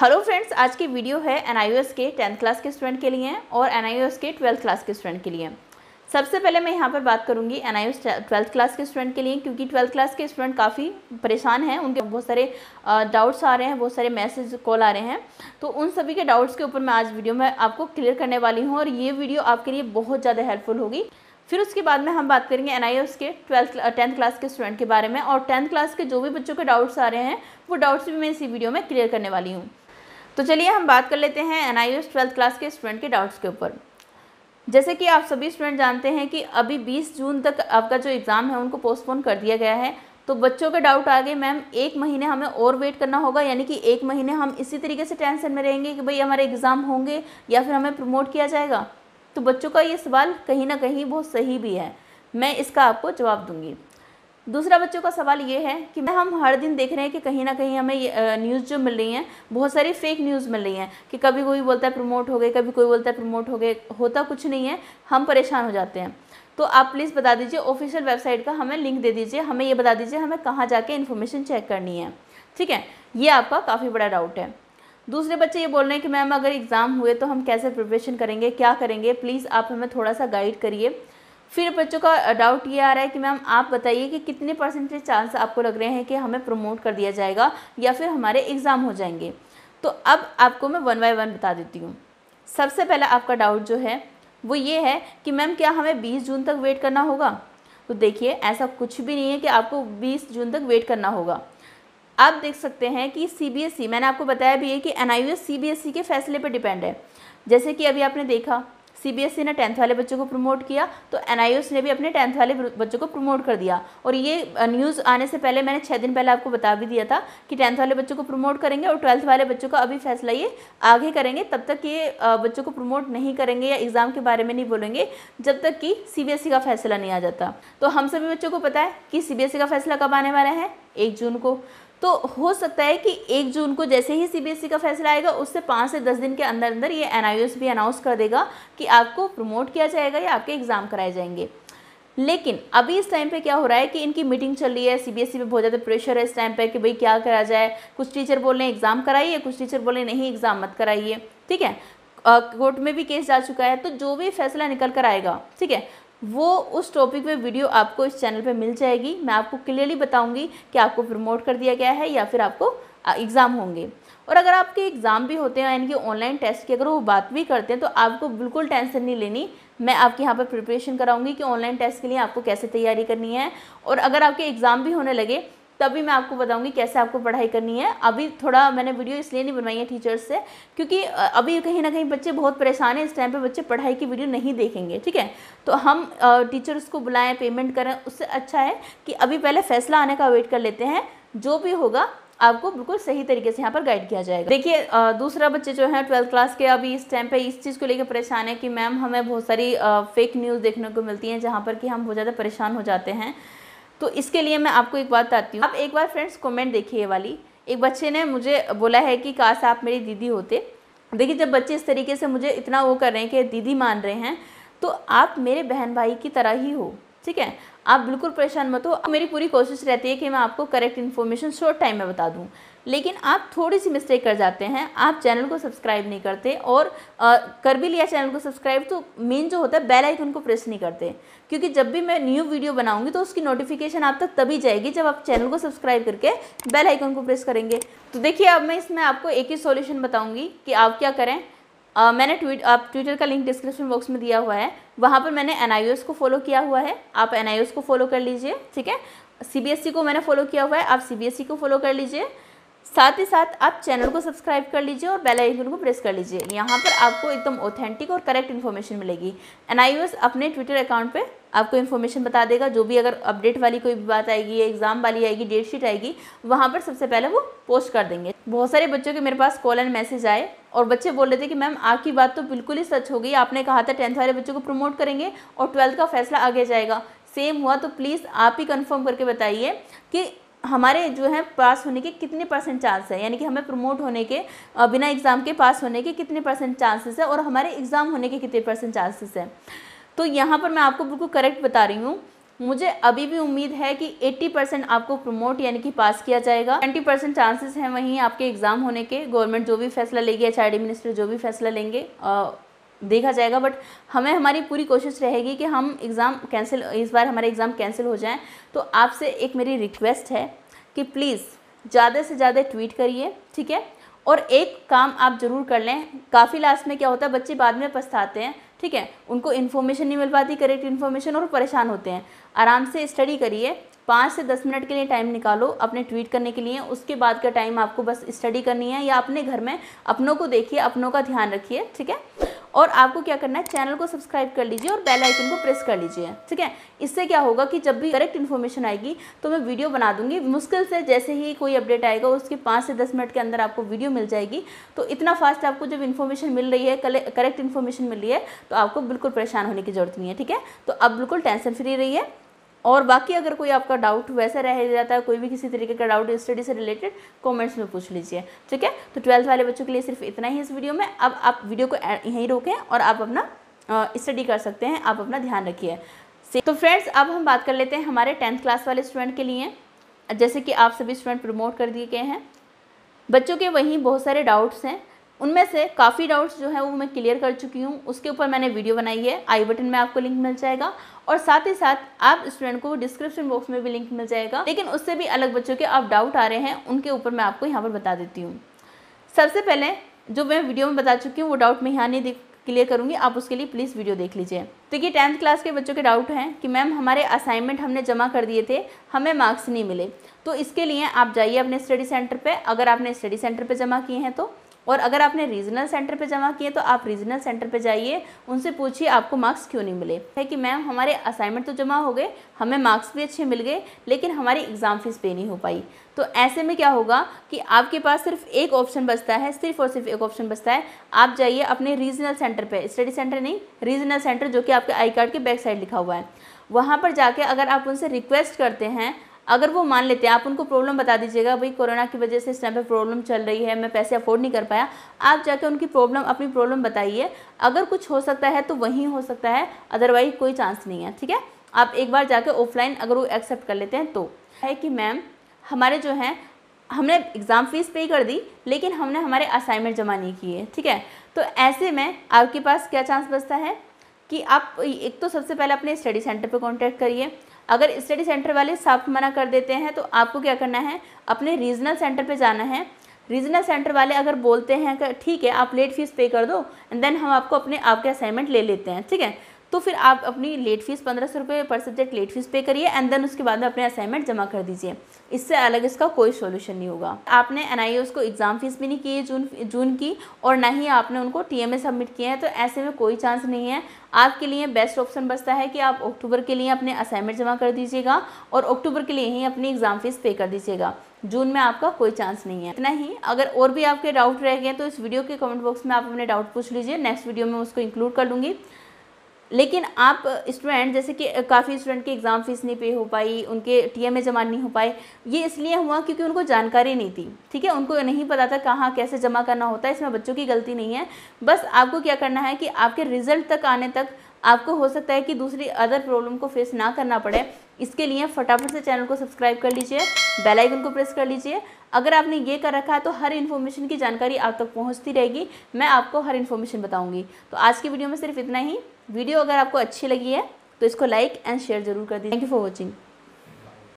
hello friends आज की video है एन के टेंथ क्लास के स्टूडेंट के लिए और एन के ट्वेल्थ क्लास के स्टूडेंट के लिए सबसे पहले मैं यहाँ पर बात करूँगी एन आई ट्वेल्थ क्लास के स्टूडेंट के लिए क्योंकि ट्वेल्थ क्लास के स्टूडेंट काफ़ी परेशान हैं उनके बहुत सारे डाउट्स आ रहे हैं बहुत सारे मैसेज कॉल आ रहे हैं तो उन सभी के डाउट्स के ऊपर मैं आज वीडियो में आपको क्लियर करने वाली हूँ और ये वीडियो आपके लिए बहुत ज़्यादा हेल्पफुल होगी फिर उसके बाद में हम बात करेंगे एन आई के ट्वेल्थ टेंथ क्लास के स्टूडेंट के बारे में और टेंथ क्लास के जो भी बच्चों के डाउट्स आ रहे हैं वो डाउट्स भी मैं इसी वीडियो में क्लियर करने वाली हूँ तो चलिए हम बात कर लेते हैं एन आई ट्वेल्थ क्लास के स्टूडेंट के डाउट्स के ऊपर जैसे कि आप सभी स्टूडेंट जानते हैं कि अभी 20 जून तक आपका जो एग्ज़ाम है उनको पोस्टपोन कर दिया गया है तो बच्चों के डाउट आ गए मैम एक महीने हमें और वेट करना होगा यानी कि एक महीने हम इसी तरीके से टेंशन में रहेंगे कि भाई हमारे एग्ज़ाम होंगे या फिर हमें प्रमोट किया जाएगा तो बच्चों का ये सवाल कहीं ना कहीं बहुत सही भी है मैं इसका आपको जवाब दूंगी दूसरा बच्चों का सवाल ये है कि हम हर दिन देख रहे हैं कि कहीं ना कहीं हमें न्यूज़ जो मिल रही हैं बहुत सारी फेक न्यूज़ मिल रही हैं कि कभी कोई बोलता है प्रमोट हो गए कभी कोई बोलता है प्रमोट हो गए होता कुछ नहीं है हम परेशान हो जाते हैं तो आप प्लीज़ बता दीजिए ऑफिशियल वेबसाइट का हमें लिंक दे दीजिए हमें ये बता दीजिए हमें कहाँ जाके इन्फॉर्मेशन चेक करनी है ठीक है ये आपका काफ़ी बड़ा डाउट है दूसरे बच्चे ये बोल रहे हैं कि मैम अगर एग्ज़ाम हुए तो हम कैसे प्रिपरेशन करेंगे क्या करेंगे प्लीज़ आप हमें थोड़ा सा गाइड करिए फिर बच्चों का डाउट ये आ रहा है कि मैम आप बताइए कि कितने परसेंटेज चांस आपको लग रहे हैं कि हमें प्रमोट कर दिया जाएगा या फिर हमारे एग्ज़ाम हो जाएंगे तो अब आपको मैं वन बाय वन बता देती हूँ सबसे पहला आपका डाउट जो है वो ये है कि मैम क्या हमें बीस जून तक वेट करना होगा तो देखिए ऐसा कुछ भी नहीं है कि आपको बीस जून तक वेट करना होगा आप देख सकते हैं कि सी e, मैंने आपको बताया भी है कि एन आई e के फैसले पर डिपेंड है जैसे कि अभी आपने देखा सीबीएसई e ने टेंथ वाले बच्चों को प्रमोट किया तो एनआईओएस ने भी अपने टेंथ वाले बच्चों को प्रमोट कर दिया और ये न्यूज़ आने से पहले मैंने छः दिन पहले आपको बता भी दिया था कि टेंथ वाले बच्चों को प्रमोट करेंगे और ट्वेल्थ वाले बच्चों का अभी फैसला ये आगे करेंगे तब तक ये बच्चों को प्रमोट नहीं करेंगे या एग्ज़ाम के बारे में नहीं बोलेंगे जब तक कि सी e का फैसला नहीं आ जाता तो हम सभी बच्चों को पता है कि सी e का फैसला कब आने वाला है एक जून को तो हो सकता है कि एक जून को जैसे ही सीबीएसई e का फैसला आएगा उससे पाँच से दस दिन के अंदर अंदर ये एनआईओएस भी अनाउंस कर देगा कि आपको प्रमोट किया जाएगा या आपके एग्ज़ाम कराए जाएंगे लेकिन अभी इस टाइम पे क्या हो रहा है कि इनकी मीटिंग चल रही है सीबीएसई पे e बहुत ज़्यादा प्रेशर है इस टाइम पे कि भाई क्या करा जाए कुछ टीचर बोल रहे एग्ज़ाम कराइए कुछ टीचर बोल रहे नहीं एग्ज़ाम मत कराइए ठीक है कोर्ट में भी केस जा चुका है तो जो भी फैसला निकल कर आएगा ठीक है वो उस टॉपिक पे वीडियो आपको इस चैनल पे मिल जाएगी मैं आपको क्लियरली बताऊंगी कि आपको प्रमोट कर दिया गया है या फिर आपको एग्ज़ाम होंगे और अगर आपके एग्ज़ाम भी होते हैं यानी कि ऑनलाइन टेस्ट की अगर वो बात भी करते हैं तो आपको बिल्कुल टेंशन नहीं लेनी मैं आपके यहाँ पर प्रिपरेशन कराऊंगी कि ऑनलाइन टेस्ट के लिए आपको कैसे तैयारी करनी है और अगर आपके एग्ज़ाम भी होने लगे तभी मैं आपको बताऊंगी कैसे आपको पढ़ाई करनी है अभी थोड़ा मैंने वीडियो इसलिए नहीं बनवाई है टीचर्स से क्योंकि अभी कहीं ना कहीं बच्चे बहुत परेशान हैं इस टाइम पे बच्चे पढ़ाई की वीडियो नहीं देखेंगे ठीक है तो हम टीचर्स को बुलाएं पेमेंट करें उससे अच्छा है कि अभी पहले फैसला आने का वेट कर लेते हैं जो भी होगा आपको बिल्कुल सही तरीके से यहाँ पर गाइड किया जाएगा देखिए दूसरा बच्चे जो है ट्वेल्थ क्लास के अभी इस टाइम पे इस चीज़ को लेकर परेशान है कि मैम हमें बहुत सारी फेक न्यूज़ देखने को मिलती हैं जहाँ पर कि हम बहुत ज़्यादा परेशान हो जाते हैं तो इसके लिए मैं आपको एक बात बताती हूँ आप एक बार फ्रेंड्स कमेंट देखिए वाली एक बच्चे ने मुझे बोला है कि काश आप मेरी दीदी होते देखिए जब बच्चे इस तरीके से मुझे इतना वो कर रहे हैं कि दीदी मान रहे हैं तो आप मेरे बहन भाई की तरह ही हो ठीक है आप बिल्कुल परेशान मत हो मेरी पूरी कोशिश रहती है कि मैं आपको करेक्ट इन्फॉर्मेशन शॉर्ट टाइम में बता दूँ लेकिन आप थोड़ी सी मिस्टेक कर जाते हैं आप चैनल को सब्सक्राइब नहीं करते और आ, कर भी लिया चैनल को सब्सक्राइब तो मेन जो होता है बेल आइकन को प्रेस नहीं करते क्योंकि जब भी मैं न्यू वीडियो बनाऊंगी तो उसकी नोटिफिकेशन आप तक तभी जाएगी जब आप चैनल को सब्सक्राइब करके बेल आइकन को प्रेस करेंगे तो देखिए अब मैं इसमें आपको एक ही सोल्यूशन बताऊँगी कि आप क्या करें आ, मैंने ट्वीट आप ट्विटर का लिंक डिस्क्रिप्शन बॉक्स में दिया हुआ है वहाँ पर मैंने एन को फॉलो किया हुआ है आप एन को फॉलो कर लीजिए ठीक है सी e को मैंने फॉलो किया हुआ है आप सी e को फॉलो कर लीजिए साथ ही साथ आप चैनल को सब्सक्राइब कर लीजिए और बेल आइकन को प्रेस कर लीजिए यहाँ पर आपको एकदम ऑथेंटिक और करेक्ट इन्फॉर्मेशन मिलेगी एन अपने ट्विटर अकाउंट पर आपको इन्फॉर्मेशन बता देगा जो भी अगर अपडेट वाली कोई भी बात आएगी एग्जाम वाली आएगी डेट शीट आएगी वहाँ पर सबसे पहले वो पोस्ट कर देंगे बहुत सारे बच्चों के मेरे पास कॉल एंड मैसेज आए और बच्चे बोल रहे थे कि मैम आपकी बात तो बिल्कुल ही सच हो गई आपने कहा था टेंथ वाले बच्चों को प्रमोट करेंगे और ट्वेल्थ का फैसला आगे जाएगा सेम हुआ तो प्लीज़ आप ही कन्फर्म करके बताइए कि हमारे जो है पास होने के कितने परसेंट चांस है यानी कि हमें प्रमोट होने के बिना एग्ज़ाम के पास होने के कितने परसेंट चांसेस है और हमारे एग्ज़ाम होने के कितने परसेंट चांसेस है तो यहाँ पर मैं आपको बिल्कुल करेक्ट बता रही हूँ मुझे अभी भी उम्मीद है कि 80 परसेंट आपको प्रमोट यानी कि पास किया जाएगा 20 परसेंट चांसेस हैं वहीं आपके एग्ज़ाम होने के गवर्नमेंट जो भी फैसला लेगी एच मिनिस्टर जो भी फैसला लेंगे देखा जाएगा बट हमें हमारी पूरी कोशिश रहेगी कि हम एग्ज़ाम कैंसिल इस बार हमारे एग्ज़ाम कैंसिल हो जाएं तो आपसे एक मेरी रिक्वेस्ट है कि प्लीज़ ज़्यादा से ज़्यादा ट्वीट करिए ठीक है और एक काम आप ज़रूर कर लें काफ़ी लास्ट में क्या होता है बच्चे बाद में पछताते हैं ठीक है उनको इन्फॉर्मेशन नहीं मिल पाती करेक्ट इन्फॉर्मेशन और परेशान होते हैं आराम से स्टडी करिए पाँच से दस मिनट के लिए टाइम निकालो अपने ट्वीट करने के लिए उसके बाद का टाइम आपको बस स्टडी करनी है या अपने घर में अपनों को देखिए अपनों का ध्यान रखिए ठीक है और आपको क्या करना है चैनल को सब्सक्राइब कर लीजिए और बेल आइकन को प्रेस कर लीजिए ठीक है इससे क्या होगा कि जब भी करेक्ट इन्फॉर्मेशन आएगी तो मैं वीडियो बना दूंगी मुश्किल से जैसे ही कोई अपडेट आएगा उसके पाँच से दस मिनट के अंदर आपको वीडियो मिल जाएगी तो इतना फास्ट आपको जब इन्फॉर्मेशन मिल रही है करेक्ट इन्फॉर्मेशन मिल रही है तो आपको बिल्कुल परेशान होने की जरूरत नहीं है ठीक है तो आप बिल्कुल टेंशन फ्री रही है और बाकी अगर कोई आपका डाउट वैसा रह जाता है कोई भी किसी तरीके का डाउट स्टडी से रिलेटेड कमेंट्स में पूछ लीजिए ठीक है तो ट्वेल्थ वाले बच्चों के लिए सिर्फ इतना ही इस वीडियो में अब आप वीडियो को यहीं रोकें और आप अपना स्टडी कर सकते हैं आप अपना ध्यान रखिए तो फ्रेंड्स अब हम बात कर लेते हैं हमारे टेंथ क्लास वाले स्टूडेंट के लिए जैसे कि आप सभी स्टूडेंट प्रमोट कर दिए गए हैं बच्चों के वहीं बहुत सारे डाउट्स हैं उनमें से काफ़ी डाउट्स जो है वो मैं क्लियर कर चुकी हूँ उसके ऊपर मैंने वीडियो बनाई है आई बटन में आपको लिंक मिल जाएगा और साथ ही साथ आप स्टूडेंट को डिस्क्रिप्शन बॉक्स में भी लिंक मिल जाएगा लेकिन उससे भी अलग बच्चों के आप डाउट आ रहे हैं उनके ऊपर मैं आपको यहाँ पर बता देती हूँ सबसे पहले जो मैं वीडियो में बता चुकी हूँ वो डाउट मैं यहाँ नहीं क्लियर करूँगी आप उसके लिए प्लीज़ वीडियो देख लीजिए तो ये टेंथ क्लास के बच्चों के डाउट हैं कि मैम हमारे असाइनमेंट हमने जमा कर दिए थे हमें मार्क्स नहीं मिले तो इसके लिए आप जाइए अपने स्टडी सेंटर पर अगर आपने स्टडी सेंटर पर जमा किए हैं तो और अगर आपने रीजनल सेंटर पे जमा किए तो आप रीजनल सेंटर पे जाइए उनसे पूछिए आपको मार्क्स क्यों नहीं मिले है कि मैम हमारे असाइनमेंट तो जमा हो गए हमें मार्क्स भी अच्छे मिल गए लेकिन हमारी एग्ज़ाम फ़ीस पे नहीं हो पाई तो ऐसे में क्या होगा कि आपके पास सिर्फ एक ऑप्शन बचता है सिर्फ और सिर्फ एक ऑप्शन बचता है आप जाइए अपने रीजनल सेंटर पर स्टडी सेंटर नहीं रीजनल सेंटर जो कि आपके आई कार्ड के बैक साइड लिखा हुआ है वहाँ पर जाके अगर आप उनसे रिक्वेस्ट करते हैं अगर वो मान लेते हैं आप उनको प्रॉब्लम बता दीजिएगा भाई कोरोना की वजह से इस टाइम पर प्रॉब्लम चल रही है मैं पैसे अफोर्ड नहीं कर पाया आप जाके उनकी प्रॉब्लम अपनी प्रॉब्लम बताइए अगर कुछ हो सकता है तो वहीं हो सकता है अदरवाइज कोई चांस नहीं है ठीक है आप एक बार जाके ऑफलाइन अगर वो एक्सेप्ट कर लेते हैं तो है कि मैम हमारे जो हैं हमने एग्ज़ाम फ़ीस पे कर दी लेकिन हमने हमारे असाइनमेंट जमा नहीं किए ठीक है तो ऐसे में आपके पास क्या चांस बचता है कि आप एक तो सबसे पहले अपने स्टडी सेंटर पर कॉन्टैक्ट करिए अगर स्टडी सेंटर वाले साफ मना कर देते हैं तो आपको क्या करना है अपने रीजनल सेंटर पे जाना है रीजनल सेंटर वाले अगर बोलते हैं कि ठीक है आप लेट फीस पे कर दो एंड देन हम आपको अपने आपके असाइनमेंट ले लेते हैं ठीक है तो फिर आप अपनी लेट फीस पंद्रह सौ रुपये पर सब्जेक्ट लेट फीस पे करिए एंड देन उसके बाद में अपने असाइनमेंट जमा कर दीजिए इससे अलग इसका कोई सोल्यूशन नहीं होगा आपने एन आई को एग्ज़ाम फीस भी नहीं की है जून जून की और ना ही आपने उनको टी एम सबमिट किए हैं तो ऐसे में कोई चांस नहीं है आपके लिए बेस्ट ऑप्शन बचता है कि आप अक्टूबर के लिए अपने असाइनमेंट जमा कर दीजिएगा और अक्टूबर के लिए ही अपनी एग्ज़ाम फ़ीस पे कर दीजिएगा जून में आपका कोई चांस नहीं है इतना ही अगर और भी आपके डाउट रह गए तो इस वीडियो के कमेंट बॉक्स में आप अपने डाउट पूछ लीजिए नेक्स्ट वीडियो में उसको इंक्लूड कर लूँगी लेकिन आप स्टूडेंट जैसे कि काफ़ी स्टूडेंट की एग्ज़ाम फ़ीस नहीं पे हो पाई उनके टीएमए जमा नहीं हो पाए ये इसलिए हुआ क्योंकि उनको जानकारी नहीं थी ठीक है उनको नहीं पता था कहाँ कैसे जमा करना होता है इसमें बच्चों की गलती नहीं है बस आपको क्या करना है कि आपके रिज़ल्ट तक आने तक आपको हो सकता है कि दूसरी अदर प्रॉब्लम को फेस ना करना पड़े इसके लिए फटाफट से चैनल को सब्सक्राइब कर लीजिए बेल आइकन को प्रेस कर लीजिए अगर आपने ये कर रखा है तो हर इन्फॉर्मेशन की जानकारी आप तक पहुँचती पहुंचती रहेगी मैं आपको हर इन्फॉर्मेशन बताऊंगी तो आज की वीडियो में सिर्फ इतना ही वीडियो अगर आपको अच्छी लगी है तो इसको लाइक एंड शेयर जरूर कर दीजिए थैंक यू फॉर वॉचिंग